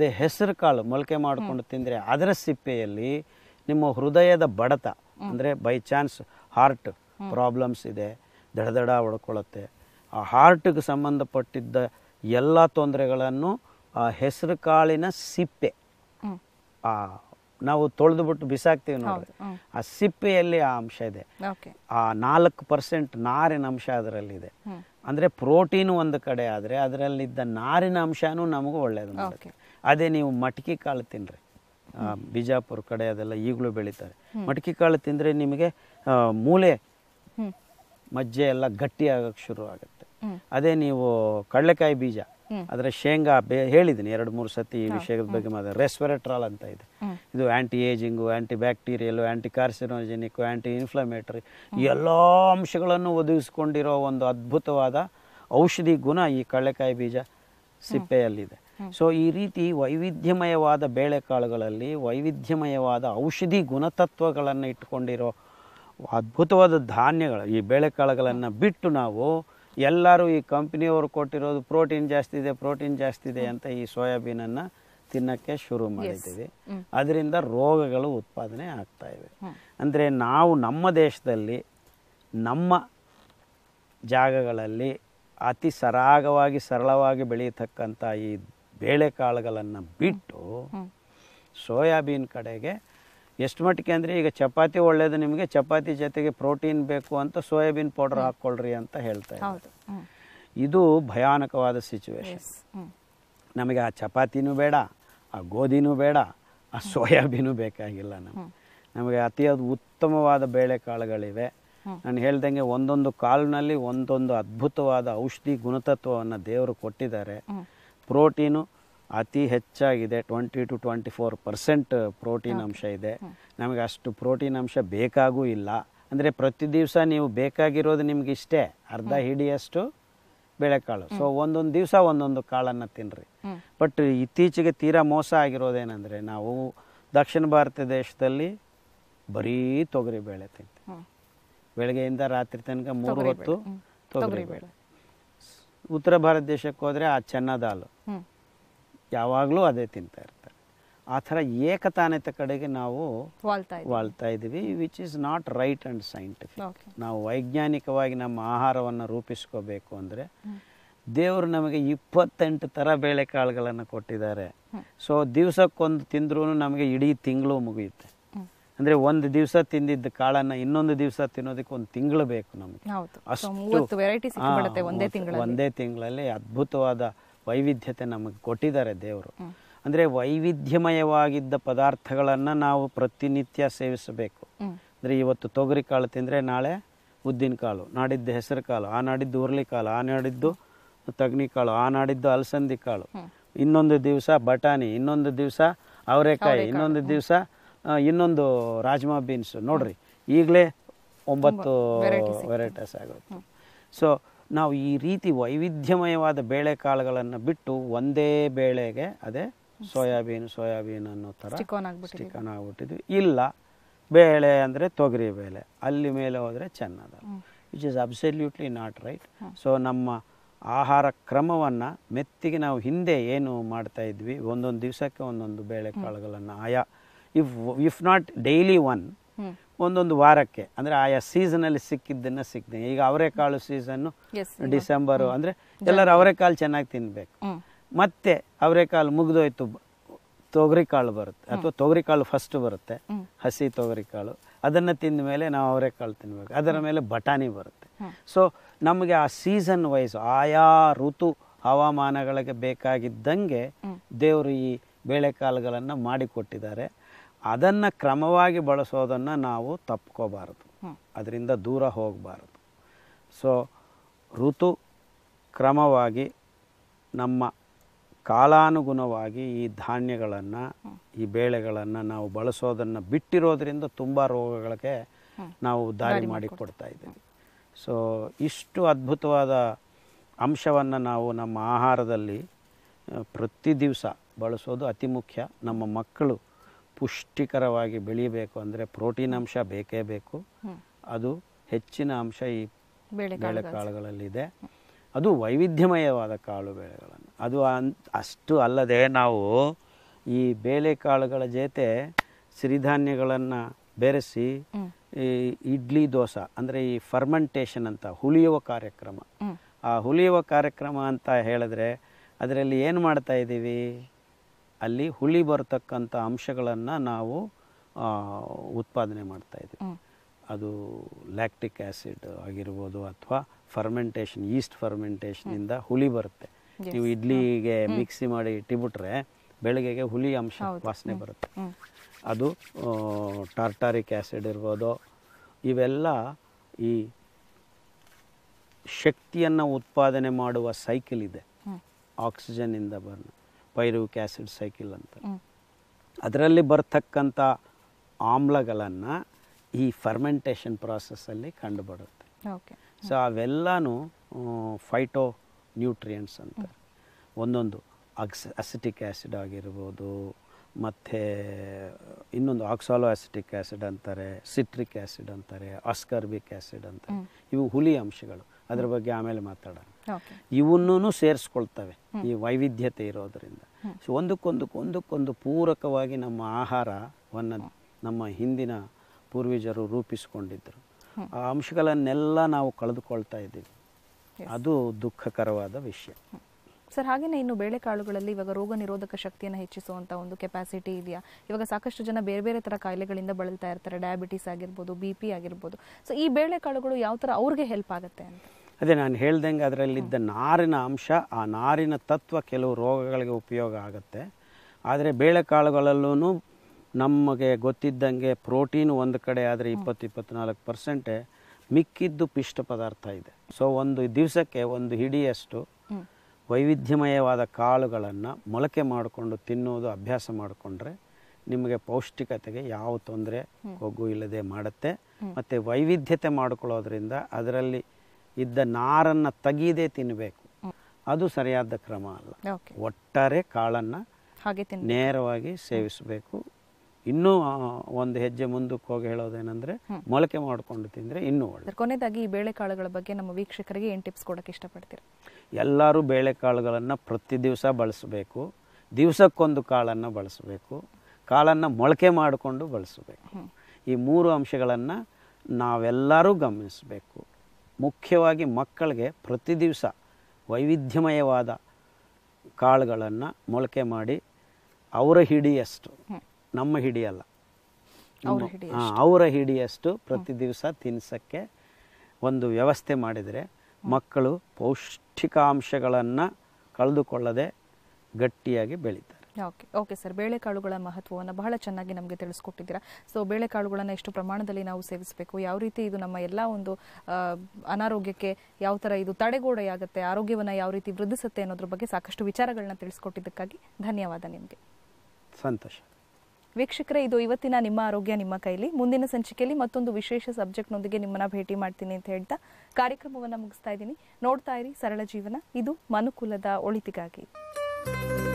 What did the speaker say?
ಅದೇ ಹೆಸರು ಕಾಳು ಮೊಳಕೆ ಮಾಡಿಕೊಂಡು ತಿಂದರೆ ಅದರ ಸಿಪ್ಪೆಯಲ್ಲಿ ನಿಮ್ಮ ಹೃದಯದ ಬಡತ ಅಂದರೆ ಬೈ ಚಾನ್ಸ್ ಹಾರ್ಟ್ ಪ್ರಾಬ್ಲಮ್ಸ್ ಇದೆ ದಡದಡ ಹೊಡ್ಕೊಳ್ಳುತ್ತೆ ಆ ಹಾರ್ಟ್ಗೆ ಸಂಬಂಧಪಟ್ಟಿದ್ದ ಎಲ್ಲ ತೊಂದರೆಗಳನ್ನು ಆ ಹೆಸರು ಕಾಳಿನ ಸಿಪ್ಪೆ ಆ ನಾವು ತೊಳೆದು ಬಿಟ್ಟು ಬಿಸಾಕ್ತೀವಿ ನೋಡಿ ಆ ಸಿಪ್ಪೆಯಲ್ಲಿ ಆ ಅಂಶ ಇದೆ ಆ ನಾಲ್ಕು ಪರ್ಸೆಂಟ್ ನಾರಿನ ಅಂಶ ಅದರಲ್ಲಿದೆ ಅಂದ್ರೆ ಪ್ರೋಟೀನ್ ಒಂದು ಕಡೆ ಆದರೆ ಅದರಲ್ಲಿದ್ದ ನಾರಿನ ಅಂಶನೂ ನಮಗೂ ಒಳ್ಳೆಯದು ನೋಡೋಕೆ ಅದೇ ನೀವು ಮಟ್ಕಿ ಕಾಳು ತಿನ್ನಿರಿ ಬಿಜಾಪುರ ಕಡೆ ಅದೆಲ್ಲ ಈಗಲೂ ಬೆಳೀತಾರೆ ಮಟ್ಕಿ ಕಾಳು ತಿಂದರೆ ನಿಮಗೆ ಮೂಲೆ ಮಜ್ಜೆ ಎಲ್ಲ ಗಟ್ಟಿ ಆಗೋಕ್ಕೆ ಶುರು ಆಗುತ್ತೆ ಅದೇ ನೀವು ಕಡಲೆಕಾಯಿ ಬೀಜ ಅದರ ಶೇಂಗಾ ಬೇ ಹೇಳಿದ್ದೀನಿ ಎರಡು ಮೂರು ಸತಿ ಈ ವಿಷಯದ ಬಗ್ಗೆ ಮಾತಾಡ ರೆಸ್ಪೆರೆಟ್ರಾಲ್ ಅಂತ ಇದೆ ಇದು anti ageing anti bacterial anti carcinogenic anti inflammatory ಎಲ್ಲ ಅಂಶಗಳನ್ನು ಒದಗಿಸ್ಕೊಂಡಿರೋ ಒಂದು ಅದ್ಭುತವಾದ ಔಷಧಿ ಗುಣ ಈ ಕಡಲೆಕಾಯಿ ಬೀಜ ಸಿಪ್ಪೆಯಲ್ಲಿದೆ ಸೊ ಈ ರೀತಿ ವೈವಿಧ್ಯಮಯವಾದ ಬೇಳೆಕಾಳುಗಳಲ್ಲಿ ವೈವಿಧ್ಯಮಯವಾದ ಔಷಧಿ ಗುಣತತ್ವಗಳನ್ನು ಇಟ್ಕೊಂಡಿರೋ ಅದ್ಭುತವಾದ ಧಾನ್ಯಗಳು ಈ ಬೇಳೆಕಾಳುಗಳನ್ನು ಬಿಟ್ಟು ನಾವು ಎಲ್ಲರೂ ಈ ಕಂಪ್ನಿಯವರು ಕೊಟ್ಟಿರೋದು ಪ್ರೋಟೀನ್ ಜಾಸ್ತಿ ಇದೆ ಪ್ರೋಟೀನ್ ಜಾಸ್ತಿ ಇದೆ ಅಂತ ಈ ಸೋಯಾಬೀನನ್ನು ತಿನ್ನೋಕ್ಕೆ ಶುರು ಮಾಡಿದ್ದೀವಿ ಅದರಿಂದ ರೋಗಗಳು ಉತ್ಪಾದನೆ ಆಗ್ತಾ ಇವೆ ಅಂದರೆ ನಾವು ನಮ್ಮ ದೇಶದಲ್ಲಿ ನಮ್ಮ ಜಾಗಗಳಲ್ಲಿ ಅತಿ ಸರಾಗವಾಗಿ ಸರಳವಾಗಿ ಬೆಳೆಯತಕ್ಕಂಥ ಈ ಬೇಳೆಕಾಳುಗಳನ್ನು ಬಿಟ್ಟು ಸೋಯಾಬೀನ್ ಕಡೆಗೆ ಎಷ್ಟು ಮಟ್ಟಿಗೆ ಅಂದರೆ ಈಗ ಚಪಾತಿ ಒಳ್ಳೇದು ನಿಮಗೆ ಚಪಾತಿ ಜೊತೆಗೆ ಪ್ರೋಟೀನ್ ಬೇಕು ಅಂತ ಸೋಯಾಬೀನ್ ಪೌಡರ್ ಹಾಕ್ಕೊಳ್ರಿ ಅಂತ ಹೇಳ್ತಾ ಇದ್ದಾರೆ ಇದು ಭಯಾನಕವಾದ ಸಿಚುವೇಶನ್ ನಮಗೆ ಆ ಚಪಾತಿನೂ ಬೇಡ ಆ ಗೋಧಿನೂ ಬೇಡ ಆ ಸೋಯಾಬೀನು ಬೇಕಾಗಿಲ್ಲ ನಮಗೆ ನಮಗೆ ಅತಿಯಾದ ಉತ್ತಮವಾದ ಬೇಳೆಕಾಳುಗಳಿವೆ ನಾನು ಹೇಳ್ದಂಗೆ ಒಂದೊಂದು ಕಾಲ್ನಲ್ಲಿ ಒಂದೊಂದು ಅದ್ಭುತವಾದ ಔಷಧಿ ಗುಣತತ್ವವನ್ನು ದೇವರು ಕೊಟ್ಟಿದ್ದಾರೆ ಪ್ರೋಟೀನು ಅತಿ ಹೆಚ್ಚಾಗಿದೆ twenty two twenty four percent protein ಅಂಶ ಇದೆ ನಮಗೆ ಅಷ್ಟು ಪ್ರೋಟೀನ್ ಅಂಶ ಬೇಕಾಗೂ ಇಲ್ಲ ಅಂದರೆ ಪ್ರತಿ ದಿವಸ ನೀವು ಬೇಕಾಗಿರೋದು ನಿಮ್ಗೆ ಇಷ್ಟೇ ಅರ್ಧ ಹಿಡಿಯಷ್ಟು ಬೇಳೆಕಾಳು ಸೊ ಒಂದೊಂದು ದಿವಸ ಒಂದೊಂದು ಕಾಳನ್ನು ತಿನ್ರಿ ಬಟ್ ಇತ್ತೀಚೆಗೆ ತೀರಾ ಮೋಸ ಆಗಿರೋದೇನೆಂದರೆ ನಾವು ದಕ್ಷಿಣ ಭಾರತ ದೇಶದಲ್ಲಿ ಬರೀ ಬೇಳೆ ತಿಂತೀವಿ ಬೆಳಗ್ಗೆಯಿಂದ ರಾತ್ರಿ ತನಕ ಮೂರು ಹೊತ್ತು ಬೇಡ ಉತ್ತರ ಭಾರತ ದೇಶಕ್ಕೆ ಹೋದ್ರೆ ಆ ಚೆನ್ನ ದಾಲು ಯಾವಾಗ್ಲೂ ಅದೇ ತಿಂತಾ ಇರ್ತಾರೆ ಆ ಥರ ಏಕತಾನತ ಕಡೆಗೆ ನಾವು ವಾಳ್ತಾ ಇದೀವಿ which is not right and scientific ನಾವು ವೈಜ್ಞಾನಿಕವಾಗಿ ನಮ್ಮ ಆಹಾರವನ್ನು ರೂಪಿಸ್ಕೋಬೇಕು ಅಂದ್ರೆ ದೇವರು ನಮಗೆ ಇಪ್ಪತ್ತೆಂಟು ಥರ ಬೇಳೆಕಾಳುಗಳನ್ನು ಕೊಟ್ಟಿದ್ದಾರೆ ಸೊ ದಿವಸಕ್ಕೊಂದು ತಿಂದ್ರೂ ನಮಗೆ ಇಡೀ ತಿಂಗಳು ಮುಗಿಯುತ್ತೆ ಅಂದ್ರೆ ಒಂದು ದಿವಸ ತಿಂದಿದ್ದ ಕಾಳನ್ನ ಇನ್ನೊಂದು ದಿವಸ ತಿನ್ನೋದಕ್ಕೆ ಒಂದು ತಿಂಗಳು ಬೇಕು ನಮ್ಗೆ ಅಷ್ಟು ವೆರೈಟಿ ಒಂದೇ ತಿಂಗಳಲ್ಲಿ ಅದ್ಭುತವಾದ ವೈವಿಧ್ಯತೆ ನಮಗೆ ಕೊಟ್ಟಿದ್ದಾರೆ ದೇವರು ಅಂದ್ರೆ ವೈವಿಧ್ಯಮಯವಾಗಿದ್ದ ಪದಾರ್ಥಗಳನ್ನ ನಾವು ಪ್ರತಿನಿತ್ಯ ಸೇವಿಸಬೇಕು ಅಂದ್ರೆ ಇವತ್ತು ತೊಗರಿ ಕಾಳು ತಿಂದ್ರೆ ನಾಳೆ ಉದ್ದಿನ ಕಾಳು ನಾಡಿದ್ದು ಹೆಸರು ಕಾಳು ಆ ನಾಡಿದ್ದು ಕಾಳು ಆ ನಾಡಿದ್ದು ತಗ್ನಿ ಕಾಳು ಆ ನಾಡಿದ್ದು ಅಲಸಂದಿ ಕಾಳು ಇನ್ನೊಂದು ದಿವಸ ಬಟಾಣಿ ಇನ್ನೊಂದು ದಿವಸ ಅವರೆಕಾಯಿ ಇನ್ನೊಂದು ದಿವಸ ಇನ್ನೊಂದು ರಾಜ್ಮಾ ಬೀನ್ಸ್ ನೋಡ್ರಿ ಈಗಲೇ ಒಂಬತ್ತು ವೆರೈಟೀಸ್ ಆಗುತ್ತೆ ಸೊ ನಾವು ಈ ರೀತಿ ವೈವಿಧ್ಯಮಯವಾದ ಬೇಳೆಕಾಳುಗಳನ್ನು ಬಿಟ್ಟು ಒಂದೇ ಬೇಳೆಗೆ ಅದೇ ಸೋಯಾಬೀನ್ ಸೋಯಾಬೀನ್ ಅನ್ನೋ ಥರ ಚಿಕನ್ ಆಗ್ಬಿಟ್ಟಿದ್ವಿ ಇಲ್ಲ ಬೇಳೆ ಅಂದರೆ ತೊಗರಿ ಬೇಳೆ ಅಲ್ಲಿ ಮೇಲೆ ಹೋದರೆ ಚೆನ್ನದ which is absolutely not right so ನಮ್ಮ ಆಹಾರ ಕ್ರಮವನ್ನು ಮೆತ್ತಿಗೆ ನಾವು ಹಿಂದೆ ಏನು ಮಾಡ್ತಾ ಇದ್ವಿ ಒಂದೊಂದು ದಿವಸಕ್ಕೆ ಒಂದೊಂದು ಬೇಳೆಕಾಳುಗಳನ್ನು ಆಯಾ if if not daily one ಒಂದೊಂದು ವಾರಕ್ಕೆ ಅಂದರೆ ಆಯಾ ಸೀಸನಲ್ಲಿ ಸಿಕ್ಕಿದ್ದನ್ನು ಸಿಕ್ತೀನಿ ಈಗ ಅವರೆಕಾಳು ಸೀಸನ್ನು ಡಿಸೆಂಬರು ಅಂದರೆ ಎಲ್ಲರೂ ಅವರೆಕಾಳು ಚೆನ್ನಾಗಿ ತಿನ್ನಬೇಕು ಮತ್ತೆ ಅವರೆಕಾಳು ಮುಗಿದೋಯ್ತು ತೊಗರಿಕಾಳು ಬರುತ್ತೆ ಅಥವಾ ತೊಗರಿಕಾಳು ಫಸ್ಟ್ ಬರುತ್ತೆ ಹಸಿ ತೊಗರಿಕಾಳು ಅದನ್ನು ತಿಂದ ಮೇಲೆ ನಾವು ಅವರೆಕಾಳು ತಿನ್ಬೇಕು ಅದರ ಮೇಲೆ ಬಟಾಣಿ ಬರುತ್ತೆ ಸೊ ನಮಗೆ ಆ ಸೀಸನ್ ವೈಸ್ ಆಯಾ ಋತು ಹವಾಮಾನಗಳಿಗೆ ಬೇಕಾಗಿದ್ದಂಗೆ ದೇವರು ಈ ಬೇಳೆಕಾಳುಗಳನ್ನು ಮಾಡಿಕೊಟ್ಟಿದ್ದಾರೆ ಅದನ್ನು ಕ್ರಮವಾಗಿ ಬಳಸೋದನ್ನು ನಾವು ತಪ್ಕೋಬಾರದು ಅದರಿಂದ ದೂರ ಹೋಗಬಾರದು ಸೊ ಋತು ಕ್ರಮವಾಗಿ ನಮ್ಮ ಕಾಲಾನುಗುಣವಾಗಿ ಈ ಧಾನ್ಯಗಳನ್ನು ಈ ಬೇಳೆಗಳನ್ನು ನಾವು ಬಳಸೋದನ್ನು ಬಿಟ್ಟಿರೋದ್ರಿಂದ ತುಂಬ ರೋಗಗಳಿಗೆ ನಾವು ದಾರಿ ಮಾಡಿಕೊಡ್ತಾ ಇದ್ದೀವಿ ಸೊ ಇಷ್ಟು ಅದ್ಭುತವಾದ ಅಂಶವನ್ನು ನಾವು ನಮ್ಮ ಆಹಾರದಲ್ಲಿ ಪ್ರತಿ ದಿವಸ ಬಳಸೋದು ಅತಿ ಮುಖ್ಯ ನಮ್ಮ ಮಕ್ಕಳು ಪುಷ್ಟಿಕರವಾಗಿ ಬೆಳೀಬೇಕು ಅಂದರೆ ಪ್ರೋಟೀನ್ ಅಂಶ ಬೇಕೇ ಬೇಕು ಅದು ಹೆಚ್ಚಿನ ಅಂಶ ಈ ಬೇಳೆ ಕಾಳುಗಳಲ್ಲಿದೆ ಅದು ವೈವಿಧ್ಯಮಯವಾದ ಕಾಳು ಬೇಳೆಗಳನ್ನು ಅದು ಅಷ್ಟು ಅಲ್ಲದೆ ನಾವು ಈ ಬೇಳೆಕಾಳುಗಳ ಜೊತೆ ಸಿರಿಧಾನ್ಯಗಳನ್ನು ಬೆರೆಸಿ ಈ ಇಡ್ಲಿ ದೋಸೆ ಅಂದರೆ ಈ ಫರ್ಮೆಂಟೇಷನ್ ಅಂತ ಹುಳಿಯುವ ಕಾರ್ಯಕ್ರಮ ಆ ಹುಳಿಯುವ ಕಾರ್ಯಕ್ರಮ ಅಂತ ಹೇಳಿದ್ರೆ ಅದರಲ್ಲಿ ಏನು ಮಾಡ್ತಾ ಇದ್ದೀವಿ ಅಲ್ಲಿ ಹುಳಿ ಬರತಕ್ಕಂಥ ಅಂಶಗಳನ್ನು ನಾವು ಉತ್ಪಾದನೆ ಮಾಡ್ತಾ ಇದ್ದೀವಿ ಅದು ಲ್ಯಾಕ್ಟಿಕ್ ಆ್ಯಸಿಡ್ ಆಗಿರ್ಬೋದು ಅಥವಾ ಫರ್ಮೆಂಟೇಷನ್ ಈಸ್ಟ್ ಫರ್ಮೆಂಟೇಷನಿಂದ ಹುಳಿ ಬರುತ್ತೆ ನೀವು ಇಡ್ಲಿಗೆ ಮಿಕ್ಸಿ ಮಾಡಿ ಇಟ್ಟಿಬಿಟ್ರೆ ಬೆಳಗ್ಗೆಗೆ ಹುಳಿ ಅಂಶ ವಾಸನೆ ಬರುತ್ತೆ ಅದು ಟಾರ್ಟಾರಿಕ್ ಆ್ಯಸಿಡ್ ಇರ್ಬೋದು ಇವೆಲ್ಲ ಈ ಶಕ್ತಿಯನ್ನು ಉತ್ಪಾದನೆ ಮಾಡುವ ಸೈಕಲ್ ಇದೆ ಆಕ್ಸಿಜನ್ನಿಂದ ಬರ್ನ ಪೈರುವಿಕ್ ಆ್ಯಸಿಡ್ ಸೈಕಲ್ ಅಂತ ಅದರಲ್ಲಿ ಬರ್ತಕ್ಕಂಥ ಆಮ್ಲಗಳನ್ನು ಈ ಫರ್ಮೆಂಟೇಷನ್ ಪ್ರಾಸೆಸ್ಸಲ್ಲಿ ಕಂಡುಬರುತ್ತೆ ಸೊ ಅವೆಲ್ಲನೂ ಫೈಟೋ ನ್ಯೂಟ್ರಿಯೆಂಟ್ಸ್ ಅಂತ ಒಂದೊಂದು ಅಕ್ಸ್ ಅಸಿಟಿಕ್ ಆ್ಯಸಿಡ್ ಆಗಿರ್ಬೋದು ಮತ್ತು ಇನ್ನೊಂದು ಆಕ್ಸಾಲೋ ಆ್ಯಸಿಟಿಕ್ ಆ್ಯಸಿಡ್ ಅಂತಾರೆ ಸಿಟ್ರಿಕ್ ಆ್ಯಸಿಡ್ ಅಂತಾರೆ ಆಸ್ಕರ್ಬಿಕ್ ಆ್ಯಸಿಡ್ ಅಂತಾರೆ ಇವು ಹುಲಿ ಅಂಶಗಳು ಅದ್ರ ಬಗ್ಗೆ ಆಮೇಲೆ ಮಾತಾಡೋಣ ಇವನ್ನೂ ಸೇರಿಸ್ಕೊಳ್ತವೆ ಈ ವೈವಿಧ್ಯತೆ ಇರೋದ್ರಿಂದ ಸೊ ಒಂದಕ್ಕೊಂದಕ್ಕೆ ಒಂದಕ್ಕೊಂದು ಪೂರಕವಾಗಿ ನಮ್ಮ ಆಹಾರವನ್ನು ನಮ್ಮ ಹಿಂದಿನ ಪೂರ್ವಜರು ರೂಪಿಸಿಕೊಂಡಿದ್ದರು ಆ ಅಂಶಗಳನ್ನೆಲ್ಲ ನಾವು ಕಳೆದುಕೊಳ್ತಾ ಇದ್ದೀವಿ ಅದು ದುಃಖಕರವಾದ ವಿಷಯ ಸರ್ ಹಾಗೆಯೇ ಇನ್ನು ಬೇಳೆಕಾಳುಗಳಲ್ಲಿ ಇವಾಗ ರೋಗ ನಿರೋಧಕ ಶಕ್ತಿಯನ್ನು ಹೆಚ್ಚಿಸುವಂತಹ ಒಂದು ಕೆಪಾಸಿಟಿ ಇದೆಯಾ ಇವಾಗ ಸಾಕಷ್ಟು ಜನ ಬೇರೆ ಬೇರೆ ತರ ಕಾಯಿಲೆಗಳಿಂದ ಬಳಲ್ತಾ ಇರ್ತಾರೆ ಡಯಾಬಿಟಿಸ್ ಆಗಿರ್ಬೋದು ಬಿ ಪಿ ಆಗಿರ್ಬೋದು ಸೊ ಈ ಬೇಳೆಕಾಳುಗಳು ಯಾವ ತರ ಅವ್ರಿಗೆ ಹೆಲ್ಪ್ ಆಗುತ್ತೆ ಅಂತ ಅದೇ ನಾನು ಹೇಳ್ದಂಗೆ ಅದರಲ್ಲಿದ್ದ ನಾರಿನ ಅಂಶ ಆ ನಾರಿನ ತತ್ವ ಕೆಲವು ರೋಗಗಳಿಗೆ ಉಪಯೋಗ ಆಗುತ್ತೆ ಆದರೆ ಬೇಳೆಕಾಳುಗಳಲ್ಲೂ ನಮಗೆ ಗೊತ್ತಿದ್ದಂಗೆ ಪ್ರೋಟೀನ್ ಒಂದು ಕಡೆ ಆದರೆ ಇಪ್ಪತ್ತು ಇಪ್ಪತ್ತ್ನಾಲ್ಕು ಪರ್ಸೆಂಟ್ ಮಿಕ್ಕಿದ್ದು ಪಿಷ್ಟ ಪದಾರ್ಥ ಇದೆ ಸೊ ಒಂದು ದಿವಸಕ್ಕೆ ಒಂದು ಹಿಡಿಯಷ್ಟು ವೈವಿಧ್ಯಮಯವಾದ ಕಾಳುಗಳನ್ನು ಮೊಳಕೆ ಮಾಡಿಕೊಂಡು ತಿನ್ನುವುದು ಅಭ್ಯಾಸ ಮಾಡಿಕೊಂಡ್ರೆ ನಿಮಗೆ ಪೌಷ್ಟಿಕತೆಗೆ ಯಾವ ತೊಂದರೆ ಕೊಗ್ಗು ಇಲ್ಲದೆ ಮಾಡುತ್ತೆ ಮತ್ತು ವೈವಿಧ್ಯತೆ ಮಾಡಿಕೊಳ್ಳೋದ್ರಿಂದ ಅದರಲ್ಲಿ ಇದ್ದ ನಾರನ್ನು ತೆಗೀದೇ ತಿನ್ನಬೇಕು ಅದು ಸರಿಯಾದ ಕ್ರಮ ಅಲ್ಲ ಒಟ್ಟಾರೆ ಕಾಳನ್ನು ನೇರವಾಗಿ ಸೇವಿಸಬೇಕು ಇನ್ನೂ ಒಂದು ಹೆಜ್ಜೆ ಮುಂದಕ್ಕೆ ಹೋಗಿ ಹೇಳೋದೇನೆಂದ್ರೆ ಮೊಳಕೆ ಮಾಡಿಕೊಂಡು ತಿಂದರೆ ಇನ್ನೂ ಒಳ್ಳೆ ಕೊನೆಯದಾಗಿ ಈ ಬೇಳೆಕಾಳುಗಳ ಬಗ್ಗೆ ನಮ್ಮ ವೀಕ್ಷಕರಿಗೆ ಏನು ಟಿಪ್ಸ್ ಕೊಡೋಕೆ ಇಷ್ಟಪಡ್ತೀರಾ ಎಲ್ಲರೂ ಬೇಳೆಕಾಳುಗಳನ್ನು ಪ್ರತಿ ದಿವಸ ಬಳಸಬೇಕು ದಿವಸಕ್ಕೊಂದು ಕಾಳನ್ನು ಬಳಸಬೇಕು ಕಾಳನ್ನು ಮೊಳಕೆ ಮಾಡಿಕೊಂಡು ಬಳಸಬೇಕು ಈ ಮೂರು ಅಂಶಗಳನ್ನು ನಾವೆಲ್ಲರೂ ಗಮನಿಸಬೇಕು ಮುಖ್ಯವಾಗಿ ಮಕ್ಕಳಿಗೆ ಪ್ರತಿ ದಿವಸ ವೈವಿಧ್ಯಮಯವಾದ ಕಾಳುಗಳನ್ನು ಮೊಳಕೆ ಮಾಡಿ ಅವರ ಹಿಡಿಯಷ್ಟು ನಮ್ಮ ಹಿಡಿಯಲ್ಲ ಅವರ ಹಿಡಿಯಷ್ಟು ಪ್ರತಿ ದಿವಸ ತಿನ್ನಿಸೋಕ್ಕೆ ಒಂದು ವ್ಯವಸ್ಥೆ ಮಾಡಿದರೆ ಮಕ್ಕಳು ಪೌಷ್ಟಿಕಾಂಶಗಳನ್ನು ಕಳೆದುಕೊಳ್ಳದೆ ಗಟ್ಟಿಯಾಗಿ ಬೆಳೀತಾರೆ ಓಕೆ ಓಕೆ ಸರ್ ಬೇಳೆಕಾಳುಗಳ ಮಹತ್ವವನ್ನು ಬಹಳ ಚೆನ್ನಾಗಿ ನಮಗೆ ತಿಳಿಸ್ಕೊಟ್ಟಿದ್ದೀರಾ ಸೊ ಬೇಳೆಕಾಳುಗಳನ್ನು ಎಷ್ಟು ಪ್ರಮಾಣದಲ್ಲಿ ನಾವು ಸೇವಿಸಬೇಕು ಯಾವ ರೀತಿ ಇದು ನಮ್ಮ ಎಲ್ಲ ಒಂದು ಅನಾರೋಗ್ಯಕ್ಕೆ ಯಾವ ಥರ ಇದು ತಡೆಗೋಡೆಯಾಗುತ್ತೆ ಆರೋಗ್ಯವನ್ನು ಯಾವ ರೀತಿ ವೃದ್ಧಿಸುತ್ತೆ ಅನ್ನೋದ್ರ ಬಗ್ಗೆ ಸಾಕಷ್ಟು ವಿಚಾರಗಳನ್ನ ತಿಳಿಸ್ಕೊಟ್ಟಿದ್ದಕ್ಕಾಗಿ ಧನ್ಯವಾದ ನಿಮಗೆ ಸಂತೋಷ ವೀಕ್ಷಕರೇ ಇದು ಇವತ್ತಿನ ನಿಮ್ಮ ಆರೋಗ್ಯ ನಿಮ್ಮ ಕೈಲಿ ಮುಂದಿನ ಸಂಚಿಕೆಯಲ್ಲಿ ಮತ್ತೊಂದು ವಿಶೇಷ ಸಬ್ಜೆಕ್ಟ್ನೊಂದಿಗೆ ನಿಮ್ಮನ್ನ ಭೇಟಿ ಮಾಡ್ತೀನಿ ಅಂತ ಹೇಳ್ತಾ ಕಾರ್ಯಕ್ರಮವನ್ನು ಮುಗಿಸ್ತಾ ಇದ್ದೀನಿ ನೋಡ್ತಾ ಇರಿ ಸರಳ ಜೀವನ ಇದು ಮನುಕುಲದ ಒಳಿತಿಗಾಗಿ